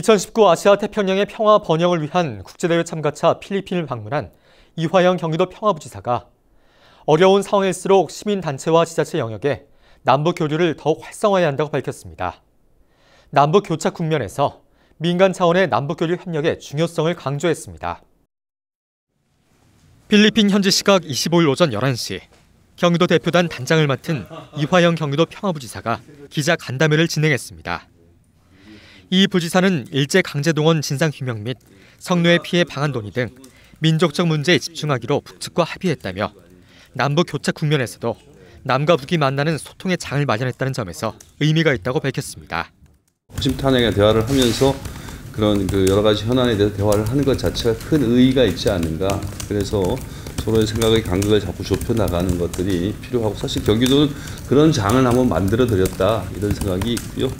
2019 아시아 태평양의 평화 번영을 위한 국제대회 참가차 필리핀을 방문한 이화영 경기도 평화부지사가 어려운 상황일수록 시민단체와 지자체 영역에 남북 교류를 더욱 활성화해야 한다고 밝혔습니다. 남북 교착 국면에서 민간 차원의 남북 교류 협력의 중요성을 강조했습니다. 필리핀 현지 시각 25일 오전 11시 경기도 대표단 단장을 맡은 이화영 경기도 평화부지사가 기자 간담회를 진행했습니다. 이 부지사는 일제 강제동원 진상규명 및 성노예 피해 방안 논의 등 민족적 문제에 집중하기로 북측과 합의했다며 남북 교차 국면에서도 남과 북이 만나는 소통의 장을 마련했다는 점에서 의미가 있다고 밝혔습니다. 심탄핵에 대화를 하면서 그런 그 여러 가지 현안에 대해서 대화를 하는 것 자체가 큰 의의가 있지 않는가. 그래서 서로의 생각의 간극을 자꾸 좁혀 나가는 것들이 필요하고 사실 경기도는 그런 장을 한번 만들어 드렸다 이런 생각이 있고요.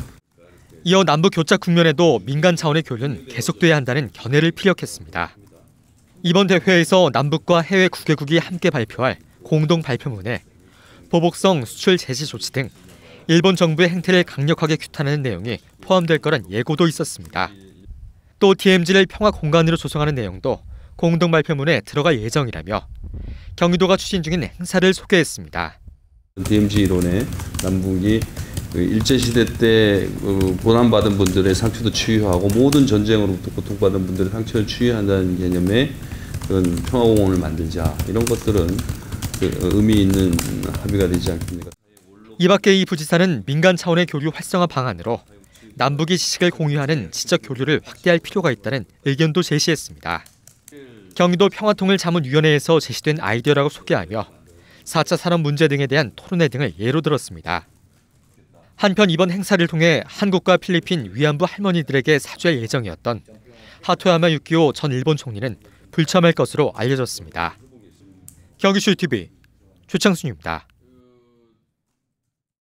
이어 남북 교착 국면에도 민간 차원의 교류는 계속돼야 한다는 견해를 피력했습니다. 이번 대회에서 남북과 해외 국외국이 함께 발표할 공동 발표문에 보복성 수출 제재 조치 등 일본 정부의 행태를 강력하게 규탄하는 내용이 포함될 거란 예고도 있었습니다. 또 DMZ를 평화 공간으로 조성하는 내용도 공동 발표문에 들어갈 예정이라며 경기도가 추진 중인 행사를 소개했습니다. DMZ 이론에 남북이 그 일제시대 때 어, 고난받은 분들의 상처도 치유하고 모든 전쟁으로부터 고통받은 분들의 상처를 치유한다는 개념의 그런 평화공원을 만들자 이런 것들은 그 어, 의미 있는 합의가 되지 않습니까? 이밖에 이 부지사는 민간 차원의 교류 활성화 방안으로 남북이 지식을 공유하는 지적 교류를 확대할 필요가 있다는 의견도 제시했습니다. 경기도 평화통일자문위원회에서 제시된 아이디어라고 소개하며 4차 산업 문제 등에 대한 토론회 등을 예로 들었습니다. 한편 이번 행사를 통해 한국과 필리핀 위안부 할머니들에게 사죄할 예정이었던 하토야마 유키오 전 일본 총리는 불참할 것으로 알려졌습니다. 경기쇼 TV 최창순입니다.